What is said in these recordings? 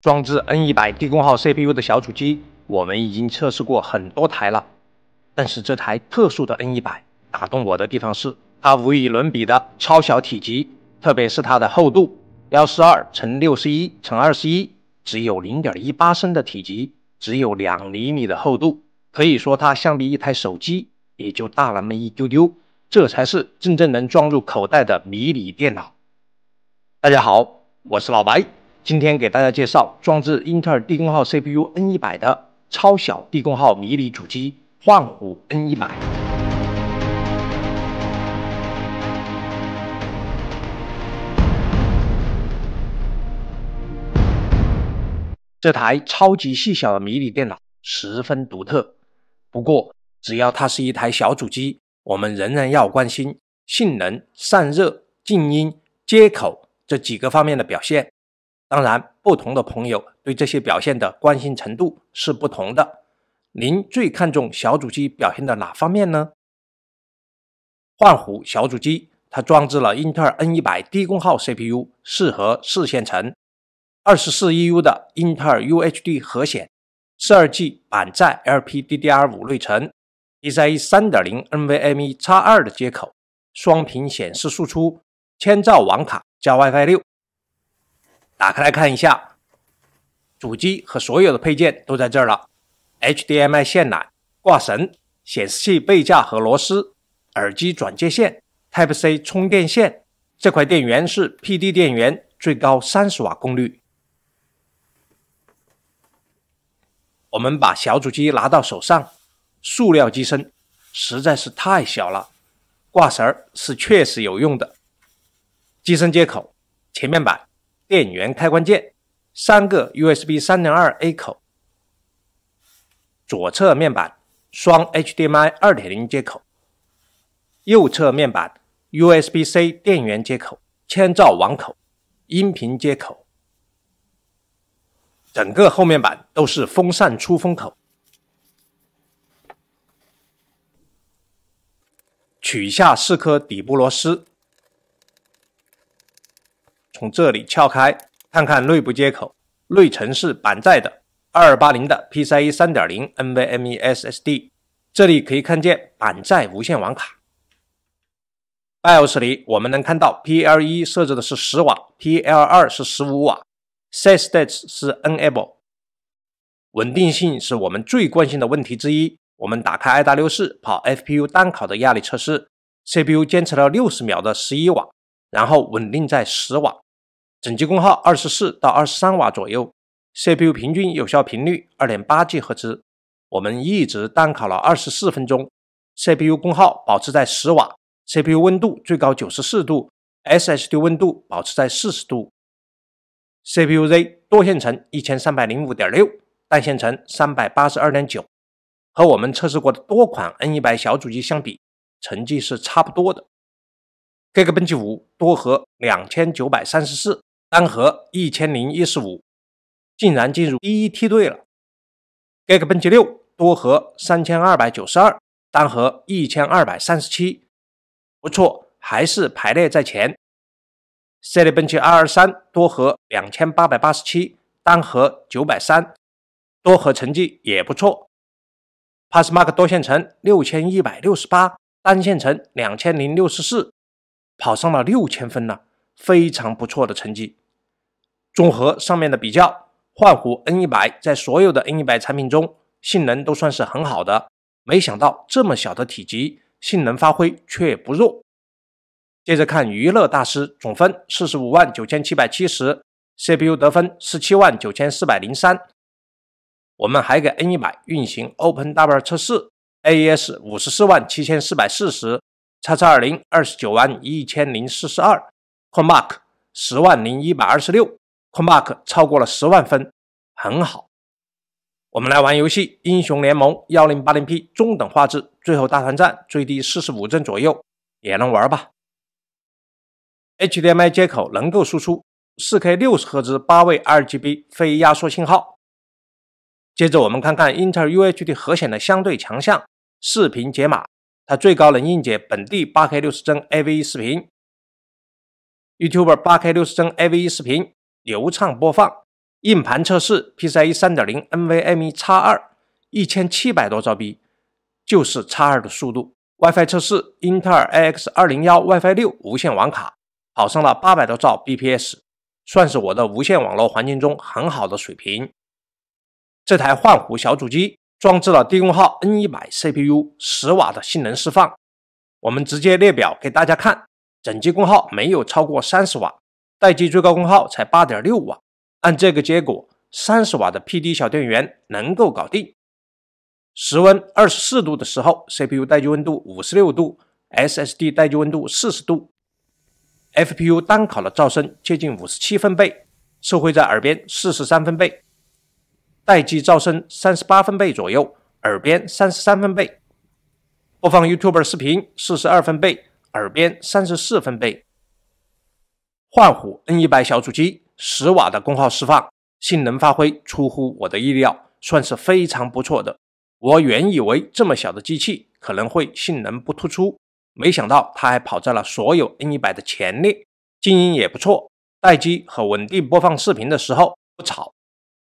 装置 N100 功耗 CPU 的小主机，我们已经测试过很多台了，但是这台特殊的 N100 打动我的地方是它无与伦比的超小体积，特别是它的厚度，幺四二乘六十一乘二十一，只有零点一八升的体积，只有两厘米的厚度，可以说它相比一台手机也就大了那么一丢丢，这才是真正能装入口袋的迷你电脑。大家好，我是老白。今天给大家介绍装置英特尔低功耗 CPU N 一百的超小低功耗迷你主机幻虎 N 一百。这台超级细小的迷你电脑十分独特，不过只要它是一台小主机，我们仍然要关心性能、散热、静音、接口这几个方面的表现。当然，不同的朋友对这些表现的关心程度是不同的。您最看重小主机表现的哪方面呢？幻虎小主机，它装置了英特尔 N100 低功耗 CPU，适核四线程，二十四 EU 的英特尔 UHD 核显，十二 G 满载 LPDDR5 内存，PCI 三点零 NVMe 叉二的接口，双屏显示输出，千兆网卡加 WiFi 六。打开来看一下，主机和所有的配件都在这儿了。HDMI 线缆、挂绳、显示器背架和螺丝、耳机转接线、Type-C 充电线。这块电源是 PD 电源，最高三十瓦功率。我们把小主机拿到手上，塑料机身实在是太小了。挂绳是确实有用的。机身接口、前面板。电源开关键，三个 USB 三零二 A 口，左侧面板双 HDMI 二点零接口，右侧面板 USB-C 电源接口、千兆网口、音频接口，整个后面板都是风扇出风口。取下四颗底部螺丝。从这里撬开，看看内部接口，内存是板载的，二八零的 PCIE 三点零 NVMe SSD，这里可以看见板载无线网卡。BIOS 里我们能看到 PL 一设置的是十瓦，PL 二是十五瓦，C-states 是 enable。稳定性是我们最关心的问题之一。我们打开 i w 六四跑 FPU 单烤的压力测试，CPU 坚持了六十秒的十一瓦，然后稳定在十瓦。整机功耗二十四到二十三瓦左右，CPU 平均有效频率二点八 G 赫兹。我们一直单烤了二十四分钟，CPU 功耗保持在十瓦，CPU 温度最高九十四度，SSD 温度保持在四十度。CPUZ 多线程一千三百零五点六，单线程三百八十二点九，和我们测试过的多款 N 一百小主机相比，成绩是差不多的。Geekbench 五多核两千九百三十四。单核一千零一十五，竟然进入第一梯队了。Geekbench 六多核三千二百九十二，单核一千二百三十七，不错，还是排列在前。c e l e b e n c h 二2 3多核两千八百八十七，单核九百三，多核成绩也不错。PassMark 多线程六千一百六十八，单线程两千零六十四，跑上了六千分呢，非常不错的成绩。综合上面的比较，幻虎 N 一百在所有的 N 一百产品中性能都算是很好的。没想到这么小的体积，性能发挥却不弱。接着看娱乐大师总分四十五万九千七百七十，CPU 得分十七万九千四百零三。我们还给 N 一百运行 OpenW 测试，AES 五十四万七千四百四十，叉叉二零二十九万一千零四十二 c o e m a r k 十万零一百二十六。Mark 超过了十万分，很好。我们来玩游戏《英雄联盟》，幺零八零 P 中等画质，最后大团战最低四十五帧左右也能玩吧。HDMI 接口能够输出四 K 六十赫兹八位 RGB 非压缩信号。接着我们看看 Intel UHD 核显的相对强项——视频解码，它最高能硬解本地八 K 六十帧 a v e 视频、YouTube 八 K 六十帧 a v e 视频。流畅播放，硬盘测试，P C i E 三点零 N V M E x 二一千七百多兆 B，就是 x 二的速度。W I F I 测试，英特尔 A X 二零幺 W I F I 六无线网卡，跑上了八百多兆 B P S，算是我的无线网络环境中很好的水平。这台幻狐小主机，装置了低功耗 N 一百 C P U，十瓦的性能释放。我们直接列表给大家看，整机功耗没有超过三十瓦。待机最高功耗才八点六瓦，按这个结果，三十瓦的 PD 小电源能够搞定。室温二十四度的时候，CPU 待机温度五十六度，SSD 待机温度四十度，FPU 单烤的噪声接近五十七分贝，收回在耳边四十三分贝，待机噪声三十八分贝左右，耳边三三分贝。播放 YouTube 视频，四十二分贝，耳边三十四分贝。幻虎 N 一百小主机，十瓦的功耗释放，性能发挥出乎我的意料，算是非常不错的。我原以为这么小的机器可能会性能不突出，没想到它还跑在了所有 N 一百的前列。静音也不错，待机和稳定播放视频的时候不吵，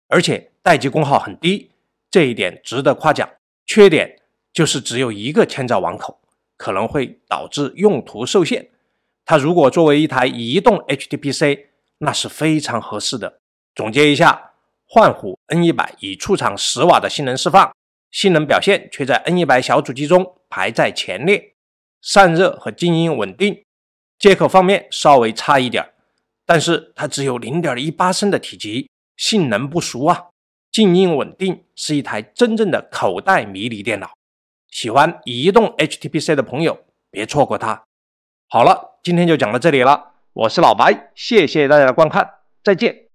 而且待机功耗很低，这一点值得夸奖。缺点就是只有一个千兆网口，可能会导致用途受限。它如果作为一台移动 HTPC，那是非常合适的。总结一下，幻虎 N 一百已出厂十瓦的性能释放，性能表现却在 N 一百小主机中排在前列，散热和静音稳定，接口方面稍微差一点儿，但是它只有零点一八升的体积，性能不俗啊，静音稳定，是一台真正的口袋迷你电脑。喜欢移动 HTPC 的朋友，别错过它。好了，今天就讲到这里了。我是老白，谢谢大家的观看，再见。